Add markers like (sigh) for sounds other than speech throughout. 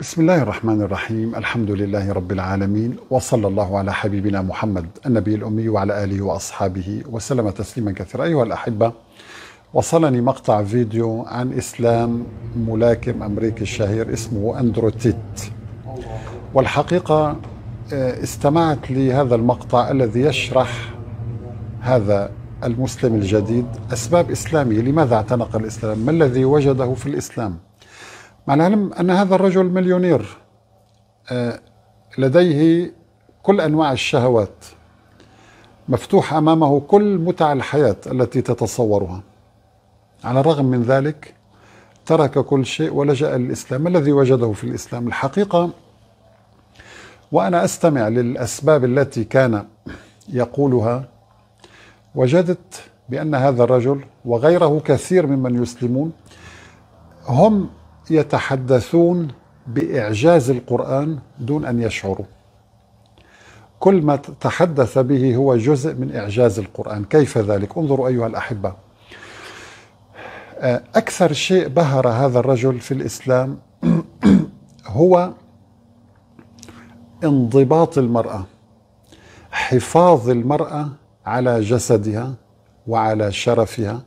بسم الله الرحمن الرحيم الحمد لله رب العالمين وصلى الله على حبيبنا محمد النبي الأمي وعلى آله وأصحابه وسلم تسليما كثيرا أيها الأحبة وصلني مقطع فيديو عن إسلام ملاكم أمريكي الشهير اسمه أندرو تيت والحقيقة استمعت لهذا المقطع الذي يشرح هذا المسلم الجديد أسباب إسلامه لماذا اعتنق الإسلام ما الذي وجده في الإسلام مع العلم أن هذا الرجل مليونير آه، لديه كل أنواع الشهوات مفتوح أمامه كل متع الحياة التي تتصورها على الرغم من ذلك ترك كل شيء ولجأ للإسلام الذي وجده في الإسلام الحقيقة وأنا أستمع للأسباب التي كان يقولها وجدت بأن هذا الرجل وغيره كثير ممن يسلمون هم يتحدثون باعجاز القران دون ان يشعروا كل ما تحدث به هو جزء من اعجاز القران كيف ذلك انظروا ايها الاحبه اكثر شيء بهر هذا الرجل في الاسلام (clears throat) هو انضباط المراه حفاظ المراه على جسدها وعلى شرفها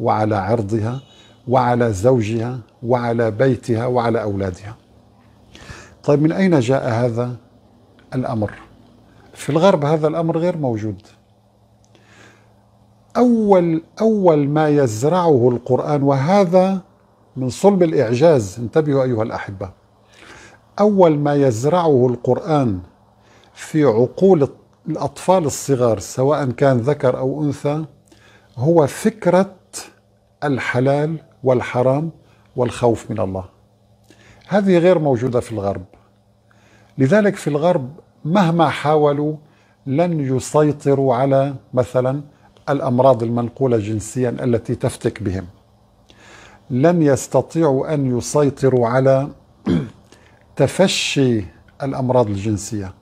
وعلى عرضها وعلى زوجها وعلى بيتها وعلى أولادها طيب من أين جاء هذا الأمر في الغرب هذا الأمر غير موجود أول أول ما يزرعه القرآن وهذا من صلب الإعجاز انتبهوا أيها الأحبة أول ما يزرعه القرآن في عقول الأطفال الصغار سواء كان ذكر أو أنثى هو فكرة الحلال والحرام والخوف من الله هذه غير موجوده في الغرب لذلك في الغرب مهما حاولوا لن يسيطروا على مثلا الامراض المنقوله جنسيا التي تفتك بهم لن يستطيعوا ان يسيطروا على (clears throat) تفشي الامراض الجنسيه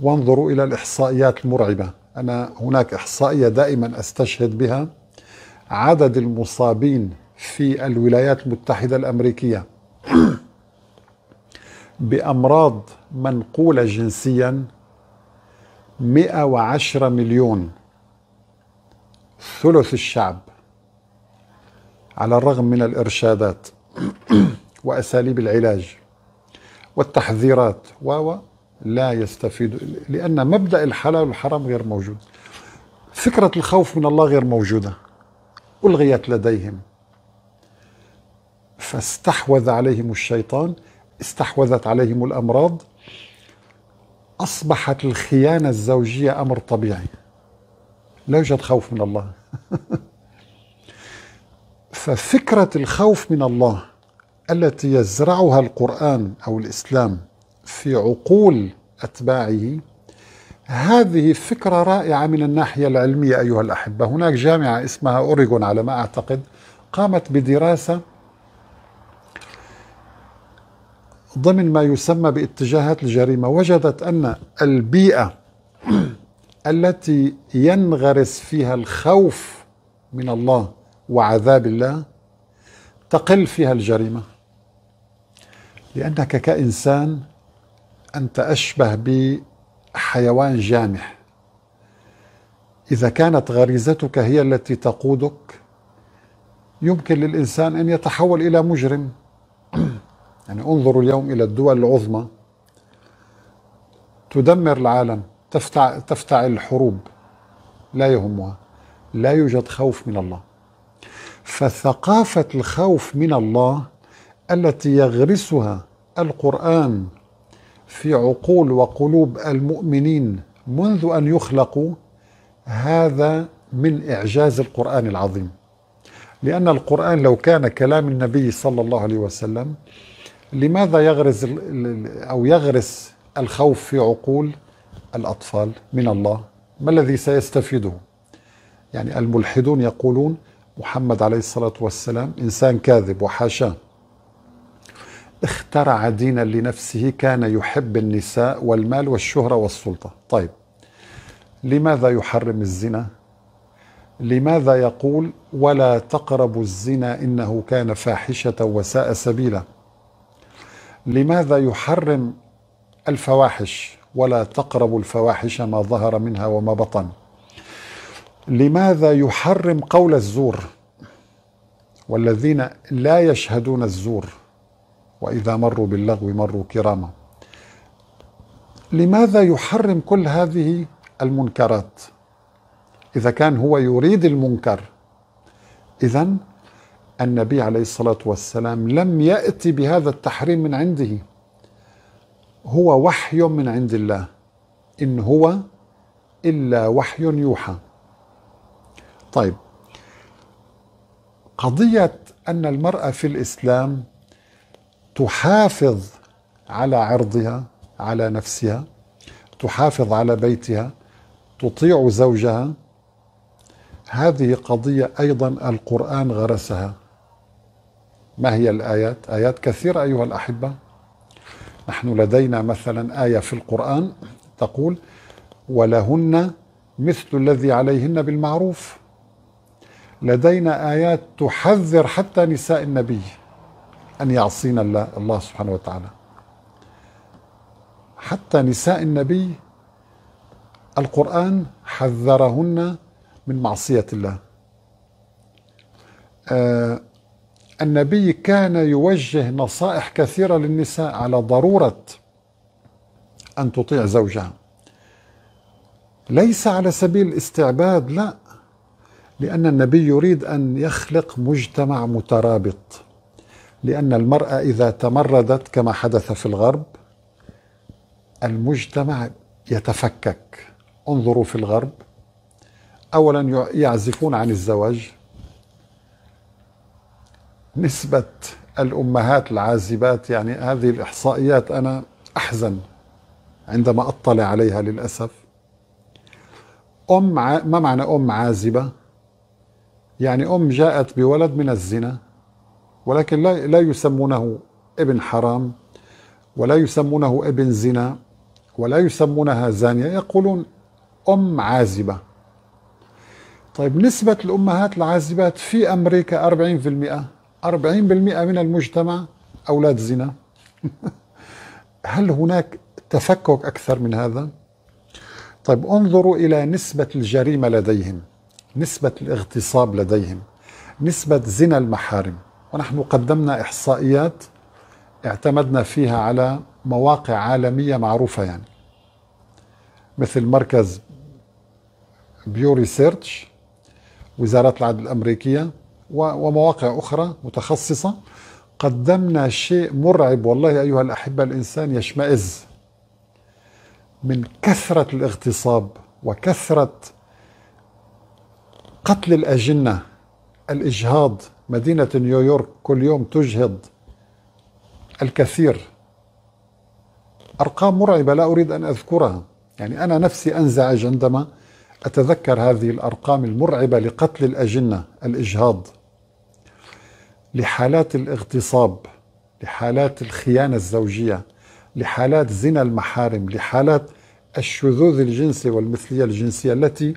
وانظروا الى الاحصائيات المرعبه انا هناك احصائيه دائما استشهد بها عدد المصابين في الولايات المتحدة الأمريكية (clears throat) بأمراض منقولة جنسيا 110 مليون ثلث الشعب على الرغم من الإرشادات (clears throat) وأساليب العلاج والتحذيرات و لا يستفيد لأن مبدأ الحلال والحرام غير موجود فكرة الخوف من الله غير موجودة ألغيت لديهم فاستحوذ عليهم الشيطان استحوذت عليهم الامراض اصبحت الخيانه الزوجيه امر طبيعي لا يوجد خوف من الله (laughs) ففكره الخوف من الله التي يزرعها القران او الاسلام في عقول اتباعه هذه فكره رائعه من الناحيه العلميه ايها الاحبه هناك جامعه اسمها اوريغون على ما اعتقد قامت بدراسه ضمن ما يسمى باتجاهات الجريمه وجدت ان البيئه (clears throat) التي ينغرس فيها الخوف من الله وعذاب الله تقل فيها الجريمه لانك كانسان انت اشبه بحيوان جامح اذا كانت غريزتك هي التي تقودك يمكن للانسان ان يتحول الى مجرم (clears throat) يعني انظروا اليوم إلى الدول العظمى تدمر العالم تفتع تفتعل الحروب لا يهمها لا يوجد خوف من الله فثقافة الخوف من الله التي يغرسها القرآن في عقول وقلوب المؤمنين منذ أن يخلقوا هذا من إعجاز القرآن العظيم لأن القرآن لو كان كلام النبي صلى الله عليه وسلم لماذا يغرز او يغرس الخوف في عقول الاطفال من الله؟ ما الذي سيستفيده؟ يعني الملحدون يقولون محمد عليه الصلاه والسلام انسان كاذب وحاشاه اخترع دينا لنفسه كان يحب النساء والمال والشهره والسلطه، طيب لماذا يحرم الزنا؟ لماذا يقول ولا تقربوا الزنا انه كان فاحشه وساء سبيلا؟ لماذا يحرم الفواحش ولا تقربوا الفواحش ما ظهر منها وما بطن لماذا يحرم قول الزور والذين لا يشهدون الزور واذا مروا باللغو مروا كراما لماذا يحرم كل هذه المنكرات اذا كان هو يريد المنكر اذا النبي عليه الصلاة والسلام لم يأتي بهذا التحريم من عنده هو وحي من عند الله إن هو إلا وحي يوحى طيب قضية أن المرأة في الإسلام تحافظ على عرضها على نفسها تحافظ على بيتها تطيع زوجها هذه قضية أيضا القرآن غرسها ما هي الآيات؟ آيات كثيرة أيها الأحبة نحن لدينا مثلا آية في القرآن تقول ولهن مثل الذي عليهن بالمعروف لدينا آيات تحذر حتى نساء النبي أن يعصين الله, الله سبحانه وتعالى حتى نساء النبي القرآن حذرهن من معصية الله آه النبي كان يوجه نصائح كثيرة للنساء على ضرورة أن تطيع زوجها ليس على سبيل الاستعباد لا لأن النبي يريد أن يخلق مجتمع مترابط لأن المرأة إذا تمردت كما حدث في الغرب المجتمع يتفكك انظروا في الغرب أولا يعزفون عن الزواج نسبة الأمهات العازبات يعني هذه الإحصائيات أنا أحزن عندما أطلع عليها للأسف أم ع... ما معنى أم عازبة؟ يعني أم جاءت بولد من الزنا ولكن لا, لا يسمونه ابن حرام ولا يسمونه ابن زنا ولا يسمونها زانية يقولون أم عازبة طيب نسبة الأمهات العازبات في أمريكا 40% 40% من المجتمع أولاد زنا (laughs) هل هناك تفكك أكثر من هذا؟ طيب انظروا إلى نسبة الجريمة لديهم نسبة الاغتصاب لديهم نسبة زنا المحارم ونحن قدمنا إحصائيات اعتمدنا فيها على مواقع عالمية معروفة يعني مثل مركز بيو ريسيرش وزارة العدل الأمريكية ومواقع أخرى متخصصة قدمنا شيء مرعب والله أيها الأحبة الإنسان يشمئز من كثرة الاغتصاب وكثرة قتل الأجنة الإجهاض مدينة نيويورك كل يوم تجهض الكثير أرقام مرعبة لا أريد أن أذكرها يعني أنا نفسي أنزعج عندما أتذكر هذه الأرقام المرعبة لقتل الأجنة الإجهاض لحالات الاغتصاب لحالات الخيانة الزوجية لحالات زنا المحارم لحالات الشذوذ الجنسي والمثلية الجنسية التي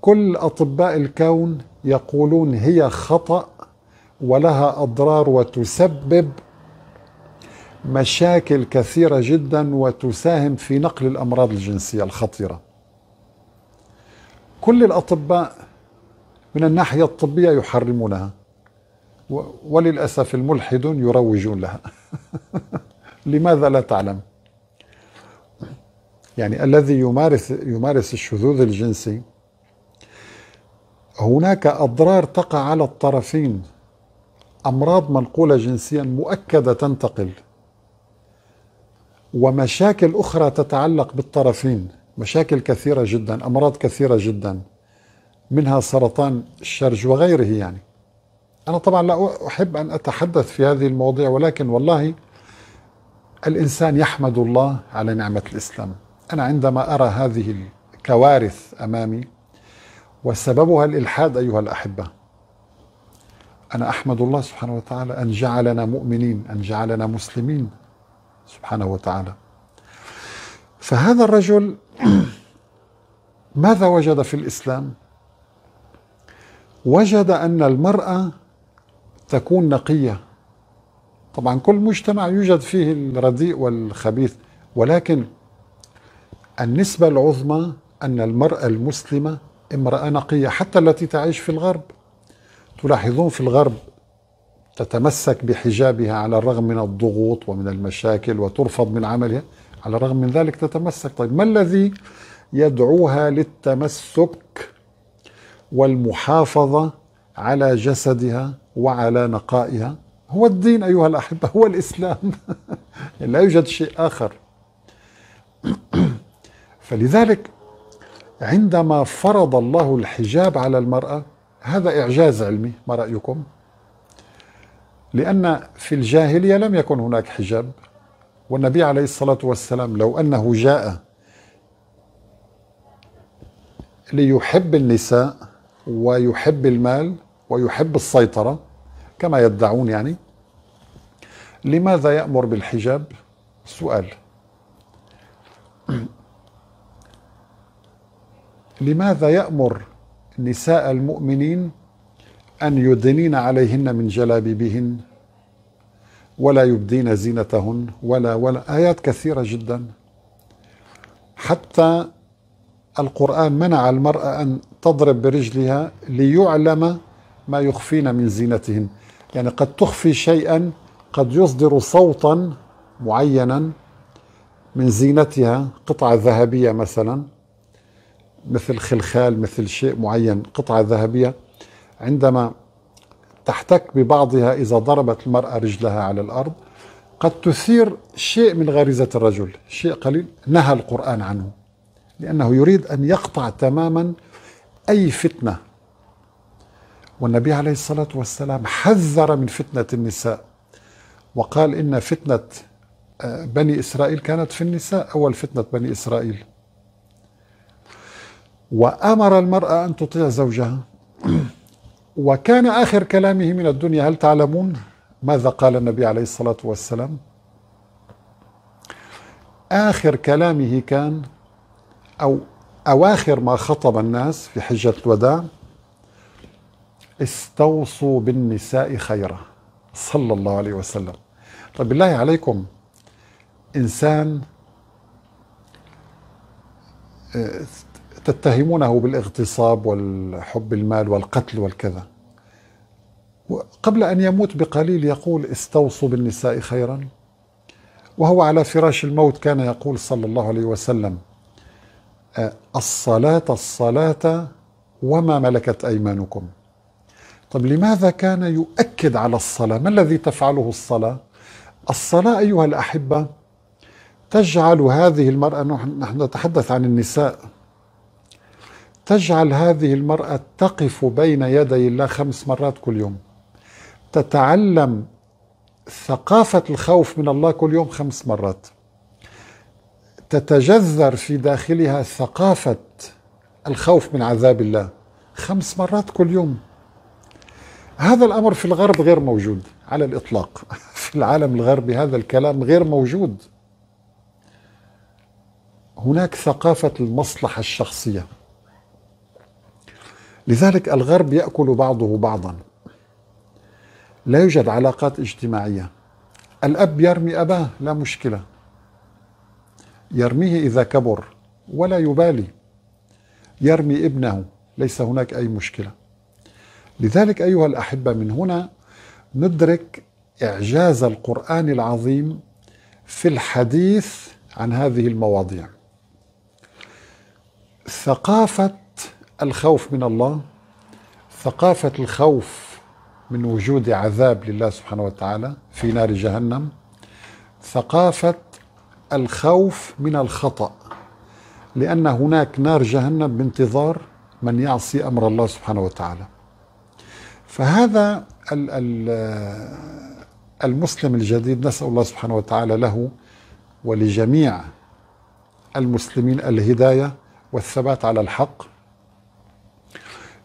كل أطباء الكون يقولون هي خطأ ولها أضرار وتسبب مشاكل كثيرة جدا وتساهم في نقل الأمراض الجنسية الخطيرة كل الأطباء من الناحية الطبية يحرمونها وللأسف الملحدون يروجون لها (laughs) لماذا لا تعلم يعني الذي يمارس يمارس الشذوذ الجنسي هناك أضرار تقع على الطرفين أمراض منقولة جنسيا مؤكدة تنتقل ومشاكل أخرى تتعلق بالطرفين مشاكل كثيرة جدا أمراض كثيرة جدا منها سرطان الشرج وغيره يعني أنا طبعا لا أحب أن أتحدث في هذه المواضيع ولكن والله الإنسان يحمد الله على نعمة الإسلام أنا عندما أرى هذه الكوارث أمامي وسببها الإلحاد أيها الأحبة أنا أحمد الله سبحانه وتعالى أن جعلنا مؤمنين أن جعلنا مسلمين سبحانه وتعالى فهذا الرجل (coughs) ماذا وجد في الإسلام؟ وجد أن المرأة تكون نقية طبعا كل مجتمع يوجد فيه الرديء والخبيث ولكن النسبة العظمى أن المرأة المسلمة امرأة نقية حتى التي تعيش في الغرب تلاحظون في الغرب تتمسك بحجابها على الرغم من الضغوط ومن المشاكل وترفض من عملها على الرغم من ذلك تتمسك طيب ما الذي يدعوها للتمسك والمحافظة على جسدها وعلى نقائها هو الدين أيها الأحبة هو الإسلام (laughs) يعني لا يوجد شيء آخر (clears throat) فلذلك عندما فرض الله الحجاب على المرأة هذا إعجاز علمي ما رأيكم؟ لأن في الجاهلية لم يكن هناك حجاب والنبي عليه الصلاة والسلام لو أنه جاء ليحب النساء ويحب المال ويحب السيطرة كما يدعون يعني لماذا يأمر بالحجاب؟ سؤال لماذا يأمر نساء المؤمنين أن يدنين عليهن من جلابيبهن ولا يبدين زينتهن ولا ولا آيات كثيرة جدا حتى القرآن منع المرأة أن تضرب برجلها ليعلم ما يخفين من زينتهن يعني قد تخفي شيئا قد يصدر صوتا معينا من زينتها قطعة ذهبية مثلا مثل خلخال مثل شيء معين قطعة ذهبية عندما تحتك ببعضها إذا ضربت المرأة رجلها على الأرض قد تثير شيء من غريزة الرجل شيء قليل نهى القرآن عنه لأنه يريد أن يقطع تماما أي فتنة والنبي عليه الصلاة والسلام حذر من فتنة النساء وقال إن فتنة آه، بني إسرائيل كانت في النساء أول فتنة بني إسرائيل وأمر المرأة أن تطيع زوجها (clears throat) وكان آخر كلامه من الدنيا هل تعلمون ماذا قال النبي عليه الصلاة والسلام آخر كلامه كان أو أواخر ما خطب الناس في حجة الوداع استوصوا بالنساء خيرا صلى الله عليه وسلم طيب بالله عليكم إنسان آه، تتهمونه بالاغتصاب والحب المال والقتل والكذا قبل أن يموت بقليل يقول استوصوا بالنساء خيرا وهو على فراش الموت كان يقول صلى الله عليه وسلم أه، الصلاة الصلاة وما ملكت أيمانكم طب لماذا كان يؤكد على الصلاة ما الذي تفعله الصلاة الصلاة أيها الأحبة تجعل هذه المرأة نحن نتحدث عن النساء تجعل هذه المرأة تقف بين يدي الله خمس مرات كل يوم تتعلم ثقافة الخوف من الله كل يوم خمس مرات تتجذر في داخلها ثقافة الخوف من عذاب الله خمس مرات كل يوم هذا الأمر في الغرب غير موجود على الإطلاق (laughs) في العالم الغربي هذا الكلام غير موجود هناك ثقافة المصلحة الشخصية لذلك الغرب ياكل بعضه بعضا لا يوجد علاقات اجتماعيه الاب يرمي اباه لا مشكله يرميه اذا كبر ولا يبالي يرمي ابنه ليس هناك اي مشكله لذلك ايها الاحبه من هنا ندرك اعجاز القران العظيم في الحديث عن هذه المواضيع ثقافه الخوف من الله ثقافة الخوف من وجود عذاب لله سبحانه وتعالى في نار جهنم ثقافة الخوف من الخطأ لأن هناك نار جهنم بانتظار من يعصي أمر الله سبحانه وتعالى فهذا المسلم الجديد نسأل الله سبحانه وتعالى له ولجميع المسلمين الهداية والثبات على الحق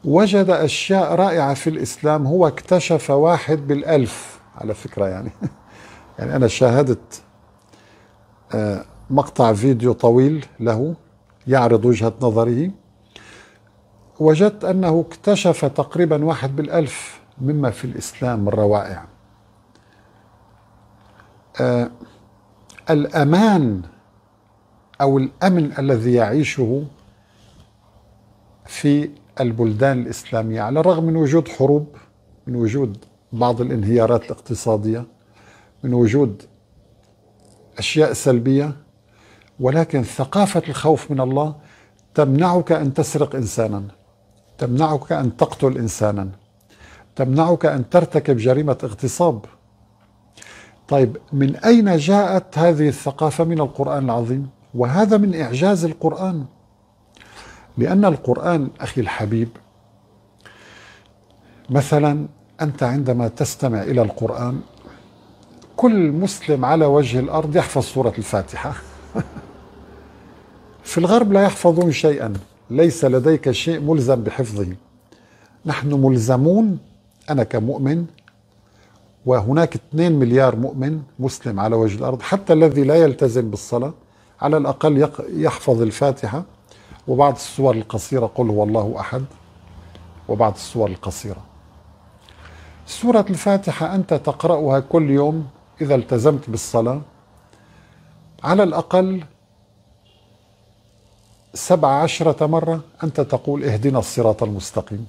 وجد أشياء رائعة في الإسلام هو اكتشف واحد بالألف على فكرة يعني (laughs) يعني أنا شاهدت آه، مقطع فيديو طويل له يعرض وجهة نظره وجدت أنه اكتشف تقريبا واحد بالألف مما في الإسلام من روائع آه، الأمان أو الأمن الذي يعيشه في البلدان الإسلامية على الرغم من وجود حروب من وجود بعض الانهيارات الاقتصادية من وجود أشياء سلبية ولكن ثقافة الخوف من الله تمنعك أن تسرق إنسانا تمنعك أن تقتل إنسانا تمنعك أن ترتكب جريمة اغتصاب طيب من أين جاءت هذه الثقافة من القرآن العظيم وهذا من إعجاز القرآن لأن القرآن أخي الحبيب مثلا أنت عندما تستمع إلى القرآن كل مسلم على وجه الأرض يحفظ سورة الفاتحة (laughs) في الغرب لا يحفظون شيئا ليس لديك شيء ملزم بحفظه نحن ملزمون أنا كمؤمن وهناك 2 مليار مؤمن مسلم على وجه الأرض حتى الذي لا يلتزم بالصلاة على الأقل يحفظ الفاتحة وبعض السور القصيرة قل هو الله أحد وبعض السور القصيرة سورة الفاتحة أنت تقرأها كل يوم إذا التزمت بالصلاة على الأقل سبع عشرة مرة أنت تقول اهدنا الصراط المستقيم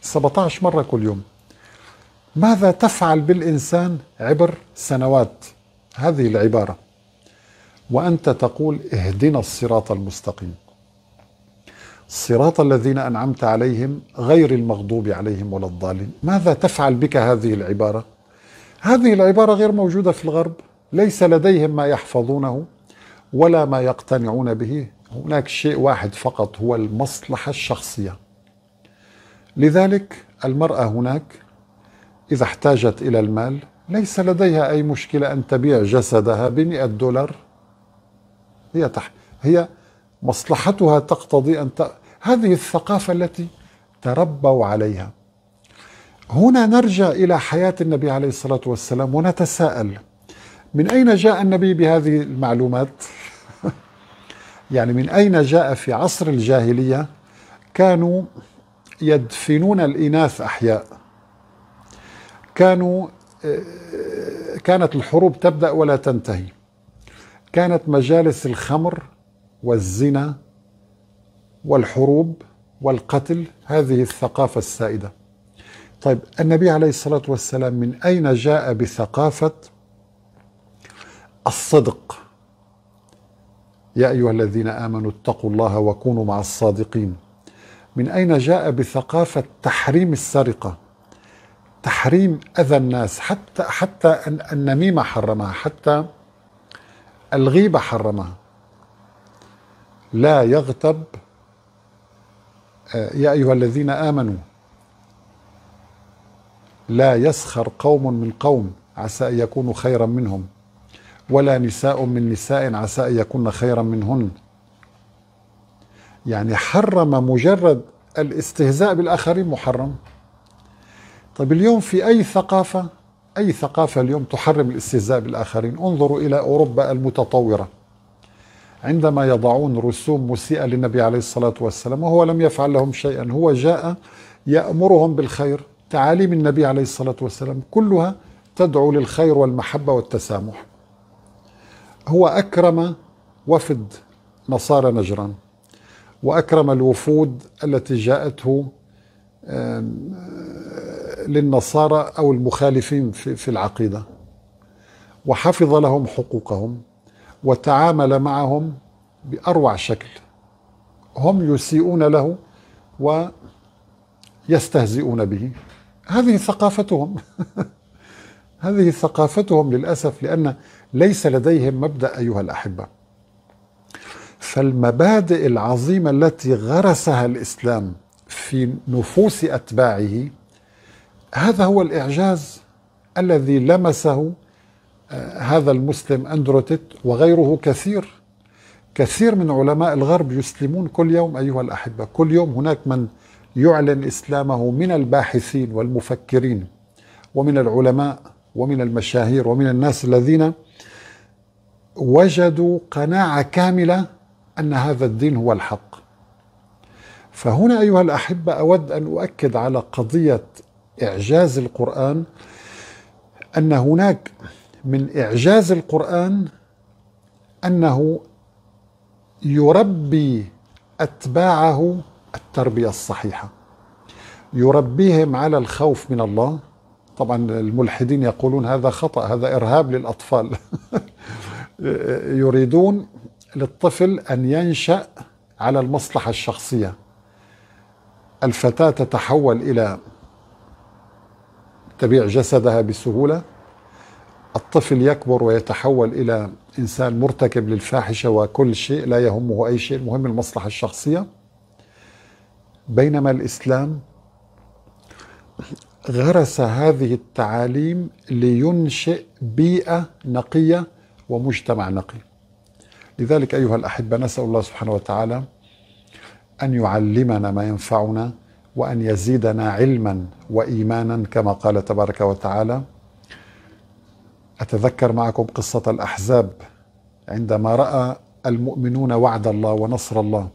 سبعة عشر مرة كل يوم ماذا تفعل بالإنسان عبر سنوات هذه العبارة وأنت تقول اهدنا الصراط المستقيم صراط الذين انعمت عليهم غير المغضوب عليهم ولا الضالين ماذا تفعل بك هذه العباره هذه العباره غير موجوده في الغرب ليس لديهم ما يحفظونه ولا ما يقتنعون به هناك شيء واحد فقط هو المصلحه الشخصيه لذلك المراه هناك اذا احتاجت الى المال ليس لديها اي مشكله ان تبيع جسدها ب 100 دولار هي تح... هي مصلحتها تقتضي أن ت... هذه الثقافة التي تربوا عليها هنا نرجع إلى حياة النبي عليه الصلاة والسلام ونتساءل من أين جاء النبي بهذه المعلومات؟ (laughs) يعني من أين جاء في عصر الجاهلية كانوا يدفنون الإناث أحياء كانوا آه، كانت الحروب تبدأ ولا تنتهي كانت مجالس الخمر والزنا والحروب والقتل هذه الثقافة السائدة طيب النبي عليه الصلاة والسلام من أين جاء بثقافة الصدق يا أيها الذين آمنوا اتقوا الله وكونوا مع الصادقين من أين جاء بثقافة تحريم السرقة تحريم أذى الناس حتى حتى النميمة حرمها حتى الغيبة حرمها لا يغتب آه، يا أيها الذين آمنوا لا يسخر قوم من قوم عسى أن يكونوا خيرا منهم ولا نساء من نساء عسى أن يكون خيرا منهن يعني حرم مجرد الاستهزاء بالآخرين محرم طيب اليوم في أي ثقافة أي ثقافة اليوم تحرم الاستهزاء بالآخرين انظروا إلى أوروبا المتطورة عندما يضعون رسوم مسيئة للنبي عليه الصلاة والسلام وهو لم يفعل لهم شيئا هو جاء يأمرهم بالخير تعاليم النبي عليه الصلاة والسلام كلها تدعو للخير والمحبة والتسامح هو أكرم وفد نصارى نجران وأكرم الوفود التي جاءته للنصارى أو المخالفين في العقيدة وحفظ لهم حقوقهم وتعامل معهم بأروع شكل هم يسيئون له ويستهزئون به هذه ثقافتهم (laughs) هذه ثقافتهم للأسف لأن ليس لديهم مبدأ أيها الأحبة فالمبادئ العظيمة التي غرسها الإسلام في نفوس أتباعه هذا هو الإعجاز الذي لمسه هذا المسلم أندروتيت وغيره كثير كثير من علماء الغرب يسلمون كل يوم أيها الأحبة كل يوم هناك من يعلن إسلامه من الباحثين والمفكرين ومن العلماء ومن المشاهير ومن الناس الذين وجدوا قناعة كاملة أن هذا الدين هو الحق فهنا أيها الأحبة أود أن أؤكد على قضية إعجاز القرآن أن هناك من إعجاز القرآن أنه يربي أتباعه التربية الصحيحة يربيهم على الخوف من الله طبعا الملحدين يقولون هذا خطأ هذا إرهاب للأطفال (laughs) يريدون للطفل أن ينشأ على المصلحة الشخصية الفتاة تتحول إلى تبيع جسدها بسهولة الطفل يكبر ويتحول إلى إنسان مرتكب للفاحشة وكل شيء لا يهمه أي شيء المهم المصلحة الشخصية بينما الإسلام غرس هذه التعاليم لينشئ بيئة نقية ومجتمع نقي لذلك أيها الأحبة نسأل الله سبحانه وتعالى أن يعلمنا ما ينفعنا وأن يزيدنا علما وإيمانا كما قال تبارك وتعالى أتذكر معكم قصة الأحزاب عندما رأى المؤمنون وعد الله ونصر الله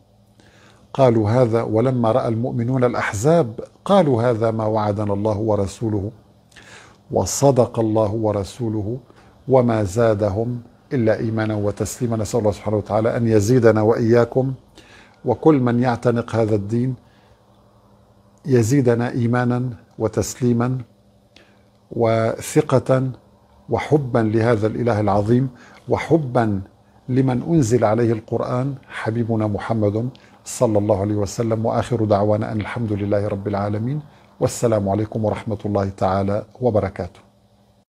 قالوا هذا ولما رأى المؤمنون الأحزاب قالوا هذا ما وعدنا الله ورسوله وصدق الله ورسوله وما زادهم إلا إيمانا وتسليما نسأل الله سبحانه وتعالى أن يزيدنا وإياكم وكل من يعتنق هذا الدين يزيدنا إيمانا وتسليما وثقة وحبا لهذا الاله العظيم وحبا لمن انزل عليه القران حبيبنا محمد صلى الله عليه وسلم واخر دعوانا ان الحمد لله رب العالمين والسلام عليكم ورحمه الله تعالى وبركاته